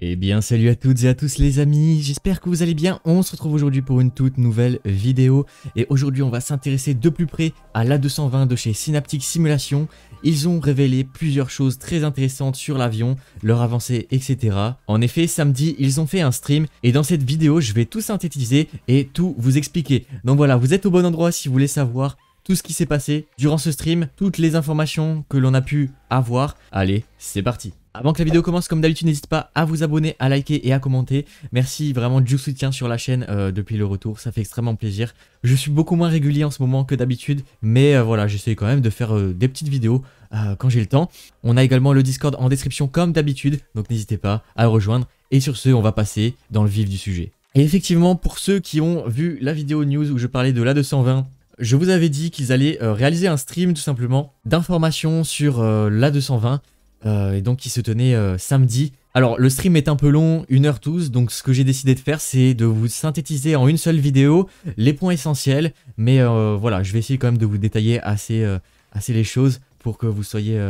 Eh bien salut à toutes et à tous les amis, j'espère que vous allez bien, on se retrouve aujourd'hui pour une toute nouvelle vidéo et aujourd'hui on va s'intéresser de plus près à l'A220 de chez Synaptic Simulation. Ils ont révélé plusieurs choses très intéressantes sur l'avion, leur avancée etc. En effet samedi ils ont fait un stream et dans cette vidéo je vais tout synthétiser et tout vous expliquer. Donc voilà vous êtes au bon endroit si vous voulez savoir tout ce qui s'est passé durant ce stream, toutes les informations que l'on a pu avoir. Allez, c'est parti avant que la vidéo commence, comme d'habitude, n'hésite pas à vous abonner, à liker et à commenter. Merci vraiment du soutien sur la chaîne euh, depuis le retour, ça fait extrêmement plaisir. Je suis beaucoup moins régulier en ce moment que d'habitude, mais euh, voilà, j'essaie quand même de faire euh, des petites vidéos quand j'ai le temps. On a également le Discord en description comme d'habitude, donc n'hésitez pas à le rejoindre. Et sur ce, on va passer dans le vif du sujet. Et effectivement, pour ceux qui ont vu la vidéo news où je parlais de l'A220 je vous avais dit qu'ils allaient euh, réaliser un stream tout simplement d'informations sur euh, l'A220 euh, et donc qui se tenait samedi. Alors le stream est un peu long, une heure 12 donc ce que j'ai décidé de faire c'est de vous synthétiser en une seule vidéo les points essentiels, mais voilà, je vais essayer quand même de vous détailler assez, assez les choses pour que vous soyez...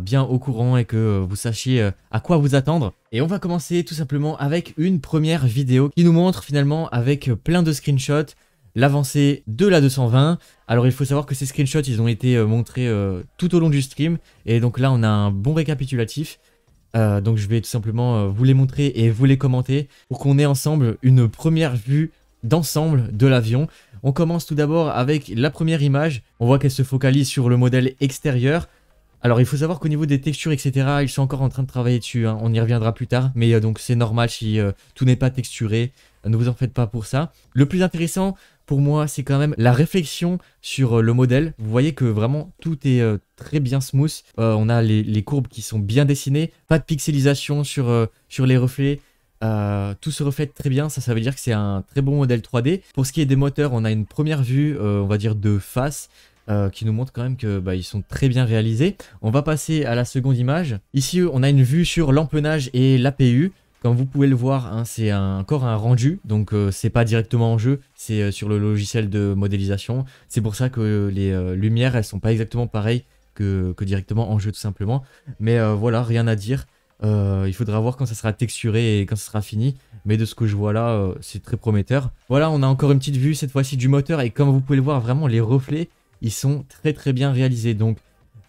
bien au courant et que vous sachiez à quoi vous attendre. Et on va commencer tout simplement avec une première vidéo qui nous montre finalement avec plein de screenshots l'avancée de la 220. Alors il faut savoir que ces screenshots, ils ont été euh, montrés euh, tout au long du stream. Et donc là, on a un bon récapitulatif. Euh, donc je vais tout simplement vous les montrer et vous les commenter pour qu'on ait ensemble une première vue d'ensemble de l'avion. On commence tout d'abord avec la première image. On voit qu'elle se focalise sur le modèle extérieur. Alors il faut savoir qu'au niveau des textures, etc., ils sont encore en train de travailler dessus, hein. on y reviendra plus tard, mais donc c'est normal si tout n'est pas texturé, ne vous en faites pas pour ça. Le plus intéressant pour moi, c'est quand même la réflexion sur euh, le modèle. Vous voyez que vraiment tout est euh, très bien smooth. Euh, on a les, courbes qui sont bien dessinées, pas de pixelisation sur, sur les reflets. tout se reflète très bien, ça, ça veut dire que c'est un très bon modèle 3D. Pour ce qui est des moteurs, on a une première vue, on va dire de face, qui nous montre quand même que bah, ils sont très bien réalisés. On va passer à la seconde image. Ici, on a une vue sur l'empennage et l'APU. Comme vous pouvez le voir, hein, c'est encore un rendu, donc euh, c'est pas directement en jeu, c'est euh, sur le logiciel de modélisation. C'est pour ça que les euh, lumières, elles sont pas exactement pareilles que, que directement en jeu tout simplement. Mais voilà, rien à dire. il faudra voir quand ça sera texturé et quand ça sera fini. Mais de ce que je vois là, c'est très prometteur. Voilà, on a encore une petite vue cette fois-ci du moteur et comme vous pouvez le voir, vraiment les reflets, ils sont très très bien réalisés. Donc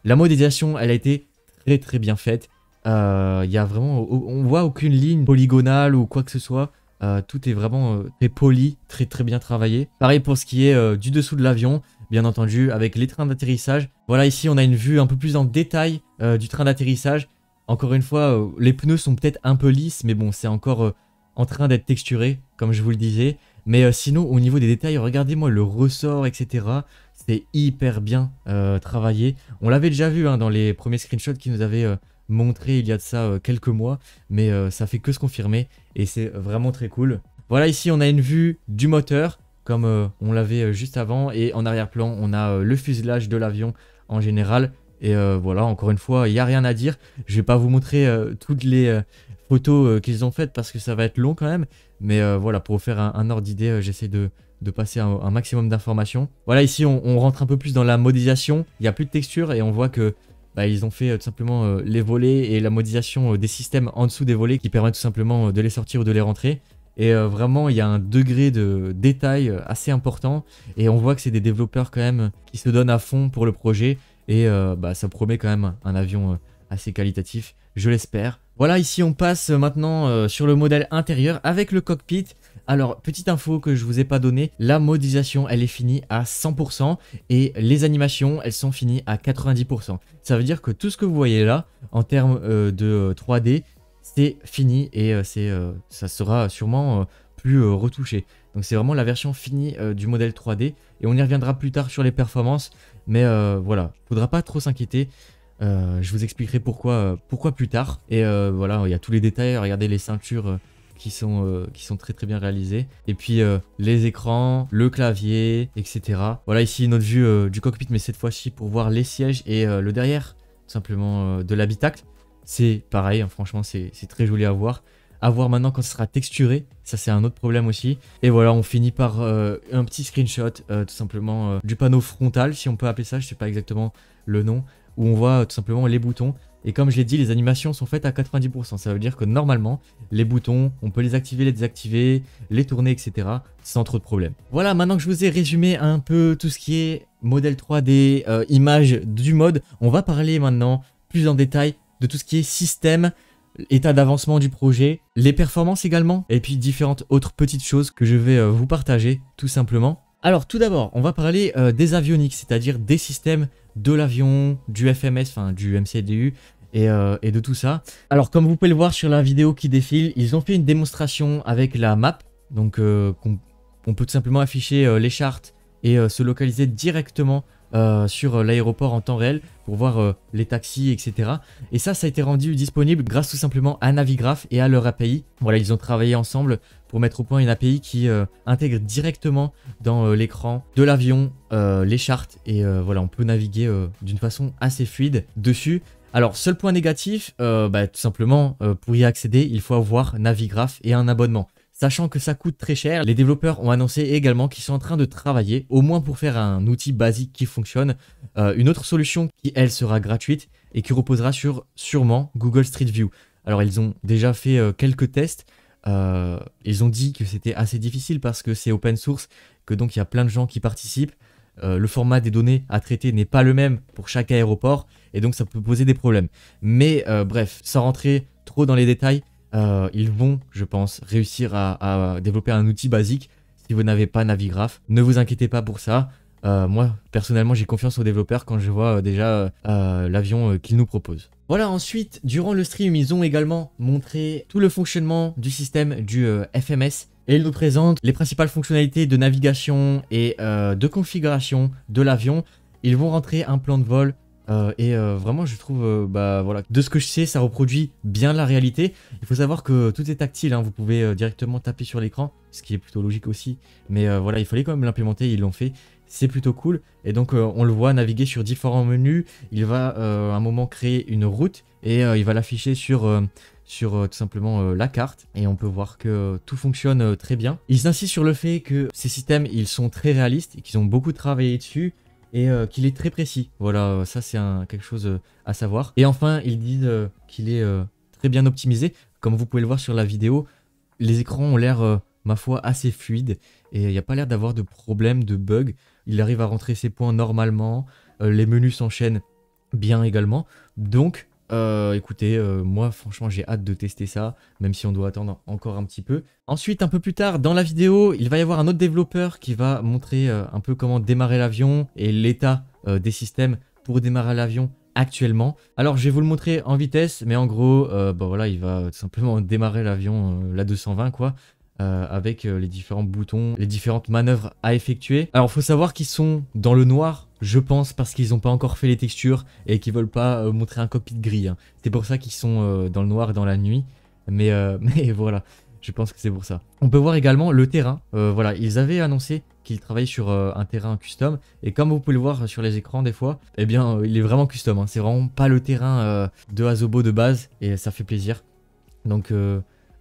la modélisation, elle a été très très bien faite. Il euh, a vraiment, on voit aucune ligne polygonale ou quoi que ce soit. Euh, tout est vraiment euh, très poli, très très bien travaillé. Pareil pour ce qui est du dessous de l'avion, bien entendu, avec les trains d'atterrissage. Voilà, ici on a une vue un peu plus en détail du train d'atterrissage. Encore une fois, les pneus sont peut-être un peu lisses, mais bon, c'est encore en train d'être texturé, comme je vous le disais. Mais sinon, au niveau des détails, regardez-moi le ressort, etc. C'est hyper bien travaillé. On l'avait déjà vu hein, dans les premiers screenshots qui nous avaient montré il y a de ça euh, quelques mois, mais euh, ça fait que se confirmer et c'est vraiment très cool. Voilà, ici on a une vue du moteur, comme euh, on l'avait juste avant, et en arrière-plan on a le fuselage de l'avion en général. Et voilà, encore une fois, il n'y a rien à dire. Je vais pas vous montrer toutes les photos qu'ils ont faites parce que ça va être long quand même. Mais voilà, pour vous faire un, ordre d'idée, j'essaie de, passer un, maximum d'informations. Voilà, ici on, on, rentre un peu plus dans la modélisation, il n'y a plus de texture et on voit que bah, ils ont fait euh, tout simplement euh, les volets et la modisation euh, des systèmes en dessous des volets qui permettent tout simplement de les sortir ou de les rentrer. Et vraiment, il y a un degré de détail assez important. Et on voit que c'est des développeurs quand même qui se donnent à fond pour le projet. Et bah, ça promet quand même un avion assez qualitatif, je l'espère. Voilà, ici on passe maintenant sur le modèle intérieur avec le cockpit. Alors, petite info que je vous ai pas donnée, la modisation, elle est finie à 100% et les animations, elles sont finies à 90%. Ça veut dire que tout ce que vous voyez là, en termes euh, de 3D, euh, c'est fini et euh, ça sera sûrement plus retouché. Donc c'est vraiment la version finie du modèle 3D et on y reviendra plus tard sur les performances, mais voilà, faudra pas trop s'inquiéter. je vous expliquerai pourquoi, pourquoi plus tard. Et voilà, il y a tous les détails, regardez les ceintures qui sont, euh, qui sont très très bien réalisés. Et puis euh, les écrans, le clavier, etc. Voilà ici notre vue euh, du cockpit, mais cette fois-ci pour voir les sièges et le derrière, tout simplement de l'habitacle. C'est pareil, hein, franchement c'est très joli à voir. À voir maintenant quand ce sera texturé, ça c'est un autre problème aussi. Et voilà, on finit par un petit screenshot tout simplement du panneau frontal, si on peut appeler ça, je sais pas exactement le nom, où on voit tout simplement les boutons. Et comme je l'ai dit, les animations sont faites à 90%. Ça veut dire que normalement, les boutons, on peut les activer, les désactiver, les tourner, etc. sans trop de problèmes. Voilà, maintenant que je vous ai résumé un peu tout ce qui est modèle 3D, euh, images du mode, on va parler maintenant plus en détail de tout ce qui est système, état d'avancement du projet, les performances également, et puis différentes autres petites choses que je vais euh, vous partager tout simplement. Alors tout d'abord, on va parler euh, des avioniques, c'est-à-dire des systèmes de l'avion, du FMS, du MCDU euh, et, de tout ça. Alors comme vous pouvez le voir sur la vidéo qui défile, ils ont fait une démonstration avec la map, donc euh, on, on peut tout simplement afficher les chartes et euh, se localiser directement euh, sur euh, l'aéroport en temps réel pour voir les taxis, etc. Et ça, ça a été rendu disponible grâce tout simplement à Navigraph et à leur API. Voilà, ils ont travaillé ensemble pour mettre au point une API qui intègre directement dans l'écran de l'avion les chartes et voilà, on peut naviguer d'une façon assez fluide dessus. Alors, seul point négatif, bah, tout simplement, pour y accéder, il faut avoir Navigraph et un abonnement. Sachant que ça coûte très cher, les développeurs ont annoncé également qu'ils sont en train de travailler, au moins pour faire un outil basique qui fonctionne, euh, une autre solution qui, elle, sera gratuite et qui reposera sur sûrement Google Street View. Alors ils ont déjà fait euh, quelques tests, euh, ils ont dit que c'était assez difficile parce que c'est open source, que donc il y a plein de gens qui participent, le format des données à traiter n'est pas le même pour chaque aéroport, et donc ça peut poser des problèmes. Mais bref, sans rentrer trop dans les détails, euh, ils vont, je pense, réussir à, développer un outil basique si vous n'avez pas Navigraph. Ne vous inquiétez pas pour ça. Euh, moi, personnellement, j'ai confiance aux développeurs quand je vois euh, déjà l'avion qu'ils nous proposent. Voilà, ensuite, durant le stream, ils ont également montré tout le fonctionnement du système du FMS. Et ils nous présentent les principales fonctionnalités de navigation et de configuration de l'avion. Ils vont rentrer un plan de vol, euh, et euh, vraiment, je trouve, euh, bah voilà, de ce que je sais, ça reproduit bien la réalité. Il faut savoir que tout est tactile, hein. vous pouvez directement taper sur l'écran, ce qui est plutôt logique aussi. Mais voilà, il fallait quand même l'implémenter, ils l'ont fait. C'est plutôt cool. Et donc, on le voit naviguer sur différents menus. Il va à un moment créer une route et il va l'afficher sur sur tout simplement la carte et on peut voir que tout fonctionne très bien. Ils insistent sur le fait que ces systèmes ils sont très réalistes et qu'ils ont beaucoup travaillé dessus et euh, qu'il est très précis. Voilà, euh, ça c'est quelque chose euh, à savoir. Et enfin, ils disent qu'il est très bien optimisé. Comme vous pouvez le voir sur la vidéo, les écrans ont l'air, ma foi, assez fluides et il n'y a pas l'air d'avoir de problème, de bug. Il arrive à rentrer ses points normalement, les menus s'enchaînent bien également. Donc, euh, écoutez, euh, moi franchement j'ai hâte de tester ça, même si on doit attendre encore un petit peu. Ensuite, un peu plus tard dans la vidéo, il va y avoir un autre développeur qui va montrer euh, un peu comment démarrer l'avion et l'état euh, des systèmes pour démarrer l'avion actuellement. Alors je vais vous le montrer en vitesse, mais en gros, bah voilà, il va simplement démarrer l'avion la 220 quoi. Euh, avec euh, les différents boutons, les différentes manœuvres à effectuer. Alors il faut savoir qu'ils sont dans le noir, je pense, parce qu'ils n'ont pas encore fait les textures et qu'ils veulent pas euh, montrer un cockpit gris. Hein. C'est pour ça qu'ils sont dans le noir dans la nuit. Mais, voilà, je pense que c'est pour ça. On peut voir également le terrain. voilà, ils avaient annoncé qu'ils travaillaient sur un terrain custom et comme vous pouvez le voir sur les écrans des fois, eh bien il est vraiment custom. Hein. C'est vraiment pas le terrain de Azobo de base et ça fait plaisir. Donc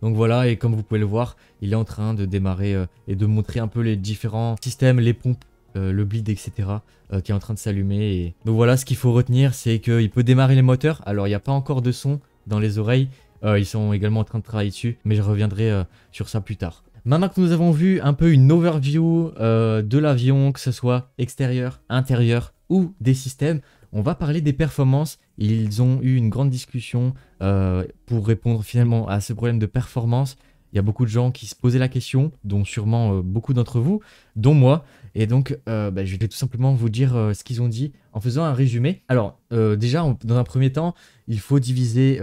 donc voilà, et comme vous pouvez le voir, il est en train de démarrer euh, et de montrer un peu les différents systèmes, les pompes, euh, le bleed, etc. Euh, qui est en train de s'allumer. Et... Donc voilà, ce qu'il faut retenir, c'est qu'il peut démarrer les moteurs. Alors il n'y a pas encore de son dans les oreilles. ils sont également en train de travailler dessus, mais je reviendrai sur ça plus tard. Maintenant que nous avons vu un peu une overview de l'avion, que ce soit extérieur, intérieur ou des systèmes, on va parler des performances. Ils ont eu une grande discussion euh, pour répondre finalement à ce problème de performance. Il y a beaucoup de gens qui se posaient la question, dont sûrement euh, beaucoup d'entre vous, dont moi. Et donc, euh, bah, je vais tout simplement vous dire ce qu'ils ont dit en faisant un résumé. Alors, déjà, dans un premier temps, il faut diviser,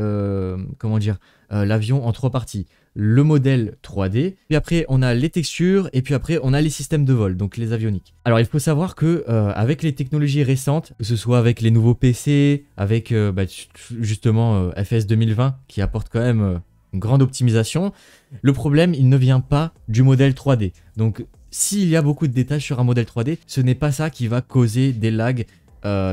comment dire, l'avion en trois parties le modèle 3D, puis après on a les textures, et puis après on a les systèmes de vol, donc les avioniques. Alors il faut savoir que euh, avec les technologies récentes, que ce soit avec les nouveaux PC, avec euh, bah, justement euh, FS 2020 qui apporte quand même une grande optimisation, le problème il ne vient pas du modèle 3D. Donc s'il y a beaucoup de détails sur un modèle 3D, ce n'est pas ça qui va causer des lags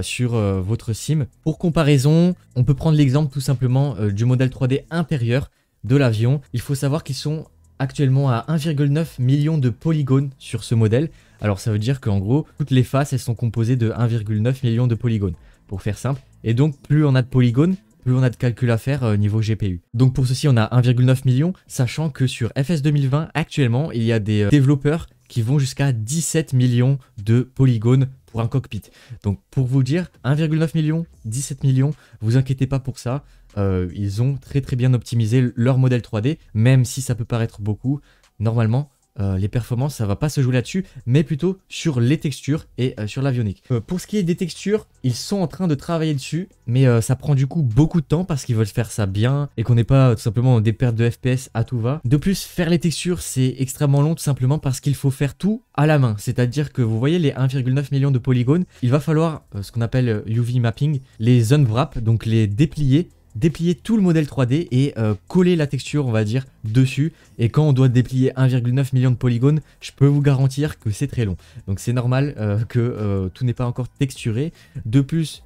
sur votre sim. Pour comparaison, on peut prendre l'exemple tout simplement du modèle 3D intérieur de l'avion. Il faut savoir qu'ils sont actuellement à 1,9 million de polygones sur ce modèle. Alors ça veut dire qu'en gros, toutes les faces, elles sont composées de 1,9 million de polygones, pour faire simple. Et donc, plus on a de polygones, plus on a de calculs à faire au euh, niveau GPU. Donc pour ceci, on a 1,9 million, sachant que sur FS 2020, actuellement, il y a des euh, développeurs qui vont jusqu'à 17 millions de polygones pour un cockpit. Donc pour vous dire, 1,9 million, 17 millions, vous inquiétez pas pour ça. Euh, ils ont très très bien optimisé leur modèle 3D, même si ça peut paraître beaucoup. Normalement, euh, les performances, ça va pas se jouer là-dessus, mais plutôt sur les textures et euh, sur l'avionique. Euh, pour ce qui est des textures, ils sont en train de travailler dessus, mais ça prend du coup beaucoup de temps parce qu'ils veulent faire ça bien et qu'on n'est pas tout simplement des pertes de FPS à tout va. De plus, faire les textures, c'est extrêmement long tout simplement parce qu'il faut faire tout à la main. C'est-à-dire que vous voyez les 1,9 millions de polygones, il va falloir ce qu'on appelle UV mapping, les unwrap, donc les déplier déplier tout le modèle 3D et euh, coller la texture, on va dire, dessus. Et quand on doit déplier 1,9 million de polygones, je peux vous garantir que c'est très long. Donc c'est normal euh, que euh, tout n'est pas encore texturé. De plus,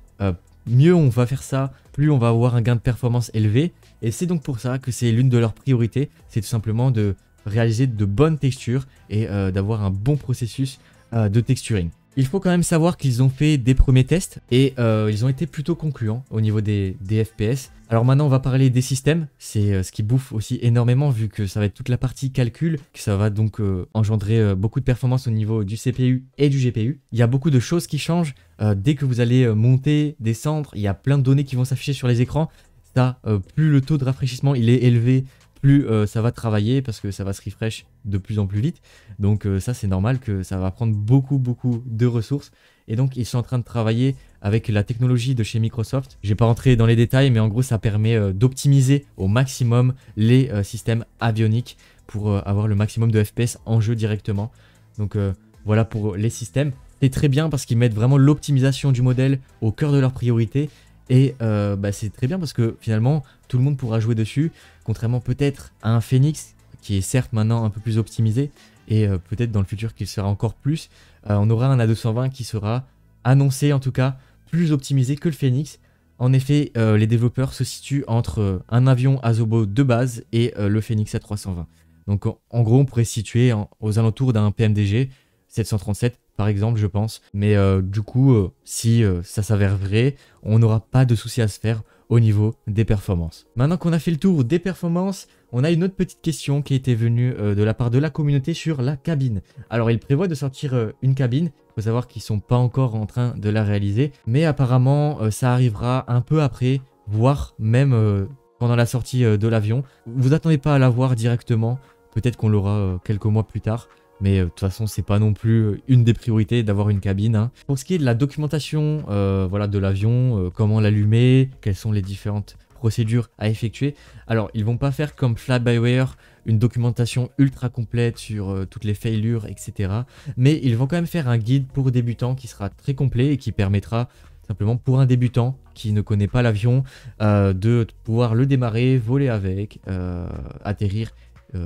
mieux on va faire ça, plus on va avoir un gain de performance élevé. Et c'est donc pour ça que c'est l'une de leurs priorités, c'est tout simplement de réaliser de bonnes textures et d'avoir un bon processus de texturing. Il faut quand même savoir qu'ils ont fait des premiers tests et euh, ils ont été plutôt concluants au niveau des, FPS. Alors maintenant on va parler des systèmes, c'est euh, ce qui bouffe aussi énormément vu que ça va être toute la partie calcul, que ça va donc euh, engendrer beaucoup de performances au niveau du CPU et du GPU. Il y a beaucoup de choses qui changent dès que vous allez monter, descendre, il y a plein de données qui vont s'afficher sur les écrans. Ça, plus le taux de rafraîchissement il est élevé, plus euh, ça va travailler parce que ça va se refresh de plus en plus vite. Donc euh, ça c'est normal que ça va prendre beaucoup beaucoup de ressources. Et donc ils sont en train de travailler avec la technologie de chez Microsoft. J'ai pas rentré dans les détails mais en gros ça permet euh, d'optimiser au maximum les systèmes avioniques pour avoir le maximum de FPS en jeu directement. Donc voilà pour les systèmes. C'est très bien parce qu'ils mettent vraiment l'optimisation du modèle au cœur de leurs priorités et euh, bah, c'est très bien parce que finalement, tout le monde pourra jouer dessus, contrairement peut-être à un Phoenix, qui est certes maintenant un peu plus optimisé, et euh, peut-être dans le futur qu'il sera encore plus. Euh, on aura un A220 qui sera annoncé en tout cas plus optimisé que le Phoenix. En effet, les développeurs se situent entre un avion Azobo de base et le Phoenix A320. Donc en, gros, on pourrait se situer aux alentours d'un PMDG 737 par exemple, je pense. Mais euh, du coup, euh, si euh, ça s'avère vrai, on n'aura pas de souci à se faire au niveau des performances. Maintenant qu'on a fait le tour des performances, on a une autre petite question qui était venue de la part de la communauté sur la cabine. Alors, il prévoit de sortir une cabine. Il faut savoir qu'ils sont pas encore en train de la réaliser. Mais apparemment, ça arrivera un peu après, voire même pendant la sortie de l'avion. Vous attendez pas à la voir directement. Peut-être qu'on l'aura quelques mois plus tard. Mais euh, de toute façon, c'est pas non plus euh, une des priorités d'avoir une cabine. Hein. Pour ce qui est de la documentation euh, voilà, de l'avion, comment l'allumer, quelles sont les différentes procédures à effectuer. Alors, ils vont pas faire comme fly by une documentation ultra complète sur toutes les faillures, etc. Mais ils vont quand même faire un guide pour débutants qui sera très complet et qui permettra simplement pour un débutant qui ne connaît pas l'avion de pouvoir le démarrer, voler avec, atterrir,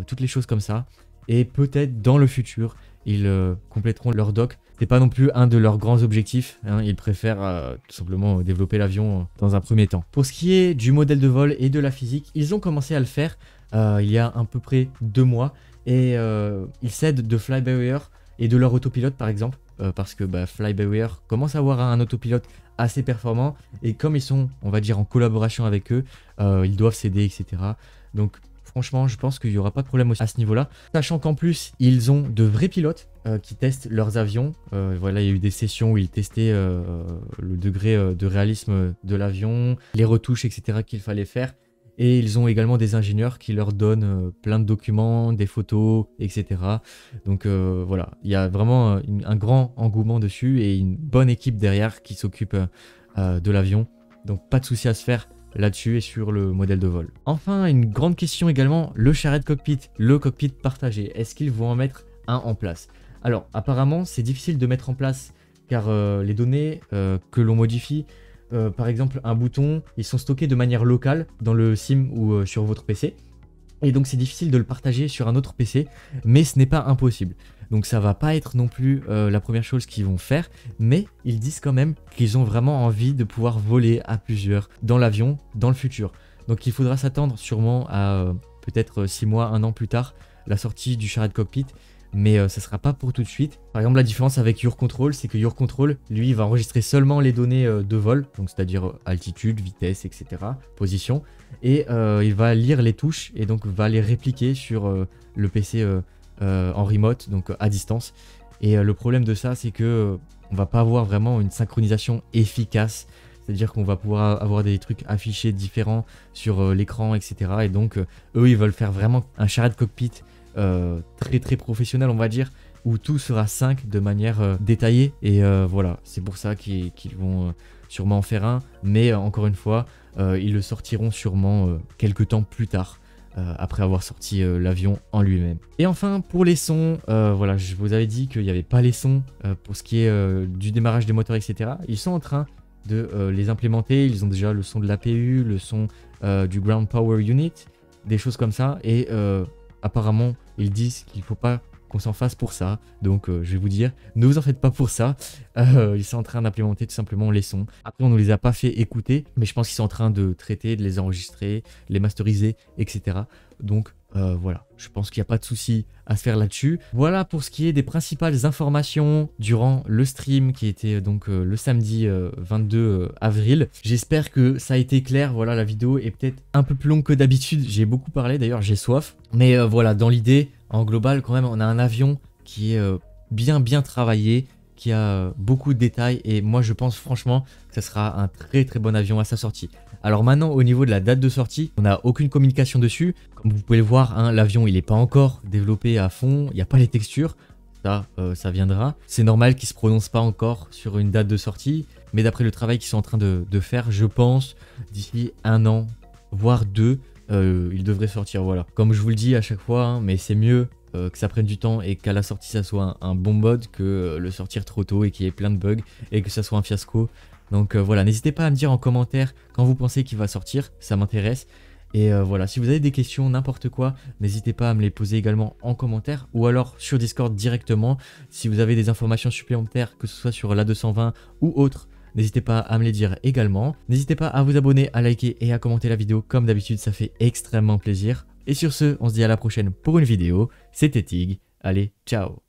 toutes les choses comme ça et peut-être dans le futur, ils euh, compléteront leur doc. C'est pas non plus un de leurs grands objectifs, hein. ils préfèrent euh, tout simplement euh, développer l'avion dans un premier temps. Pour ce qui est du modèle de vol et de la physique, ils ont commencé à le faire il y a à peu près deux mois et ils cèdent de Flybywire et de leur autopilote par exemple parce que bah, commence à avoir un autopilote assez performant et comme ils sont on va dire en collaboration avec eux ils doivent céder etc donc Franchement, je pense qu'il n'y aura pas de problème à ce niveau-là. Sachant qu'en plus, ils ont de vrais pilotes euh, qui testent leurs avions. Euh, voilà, il y a eu des sessions où ils testaient euh, le degré de réalisme de l'avion, les retouches, etc. qu'il fallait faire. Et ils ont également des ingénieurs qui leur donnent plein de documents, des photos, etc. Donc voilà, il y a vraiment un grand engouement dessus et une bonne équipe derrière qui s'occupe de l'avion. Donc pas de souci à se faire là-dessus et sur le modèle de vol. Enfin, une grande question également, le charrette cockpit, le cockpit partagé, est-ce qu'ils vont en mettre un en place Alors, apparemment, c'est difficile de mettre en place car euh, les données euh, que l'on modifie, euh, par exemple un bouton, ils sont stockés de manière locale dans le SIM ou sur votre PC. Et donc c'est difficile de le partager sur un autre PC, mais ce n'est pas impossible. Donc ça va pas être non plus euh, la première chose qu'ils vont faire, mais ils disent quand même qu'ils ont vraiment envie de pouvoir voler à plusieurs dans l'avion dans le futur. Donc il faudra s'attendre sûrement à euh, peut-être 6 euh, mois, 1 an plus tard, la sortie du charrette cockpit, mais ce ça sera pas pour tout de suite. Par exemple, la différence avec Your Control, c'est que Your Control, lui, va enregistrer seulement les données de vol, donc c'est-à-dire altitude, vitesse, etc., position, et il va lire les touches et donc va les répliquer sur le PC euh, en remote, donc euh, à distance. Et euh, le problème de ça, c'est que on va pas avoir vraiment une synchronisation efficace. C'est-à-dire qu'on va pouvoir avoir des trucs affichés différents sur l'écran, etc. Et donc, eux, ils veulent faire vraiment un charade cockpit très très professionnel, on va dire, où tout sera 5 de manière détaillée. Et voilà, c'est pour ça qu'ils vont sûrement en faire un. Mais encore une fois, ils le sortiront sûrement quelques temps plus tard. Euh, après avoir sorti euh, l'avion en lui-même. Et enfin, pour les sons, euh, voilà, je vous avais dit qu'il n'y avait pas les sons pour ce qui est du démarrage des moteurs, etc. Ils sont en train de les implémenter. Ils ont déjà le son de l'APU, le son du Ground Power Unit, des choses comme ça. Et apparemment, ils disent qu'il ne faut pas qu'on s'en fasse pour ça. Donc euh, je vais vous dire, ne vous en faites pas pour ça. Euh, ils sont en train d'implémenter tout simplement les sons. Après, on ne les a pas fait écouter, mais je pense qu'ils sont en train de traiter, de les enregistrer, les masteriser, etc. Donc euh, voilà, je pense qu'il n'y a pas de souci à se faire là-dessus. Voilà pour ce qui est des principales informations durant le stream qui était donc le samedi 22 avril. J'espère que ça a été clair. Voilà, la vidéo est peut-être un peu plus longue que d'habitude. J'ai beaucoup parlé d'ailleurs, j'ai soif. Mais voilà, dans l'idée, en global, quand même, on a un avion qui est euh, bien, bien travaillé, qui a euh, beaucoup de détails. Et moi, je pense franchement que ce sera un très, très bon avion à sa sortie. Alors maintenant, au niveau de la date de sortie, on n'a aucune communication dessus. Comme vous pouvez le voir, hein, l'avion, il n'est pas encore développé à fond. Il n'y a pas les textures. Ça, euh, ça viendra. C'est normal qu'ils ne se prononcent pas encore sur une date de sortie. Mais d'après le travail qu'ils sont en train de, de faire, je pense, d'ici un an, voire deux, euh, il devrait sortir, voilà. Comme je vous le dis à chaque fois, hein, mais c'est mieux euh, que ça prenne du temps et qu'à la sortie ça soit un, bon mode que euh, le sortir trop tôt et qu'il y ait plein de bugs et que ça soit un fiasco. Donc voilà, n'hésitez pas à me dire en commentaire quand vous pensez qu'il va sortir, ça m'intéresse. Et voilà, si vous avez des questions, n'importe quoi, n'hésitez pas à me les poser également en commentaire ou alors sur Discord directement. Si vous avez des informations supplémentaires, que ce soit sur l'A220 ou autre, N'hésitez pas à me les dire également. N'hésitez pas à vous abonner, à liker et à commenter la vidéo comme d'habitude, ça fait extrêmement plaisir. Et sur ce, on se dit à la prochaine pour une vidéo. C'était Tig. Allez, ciao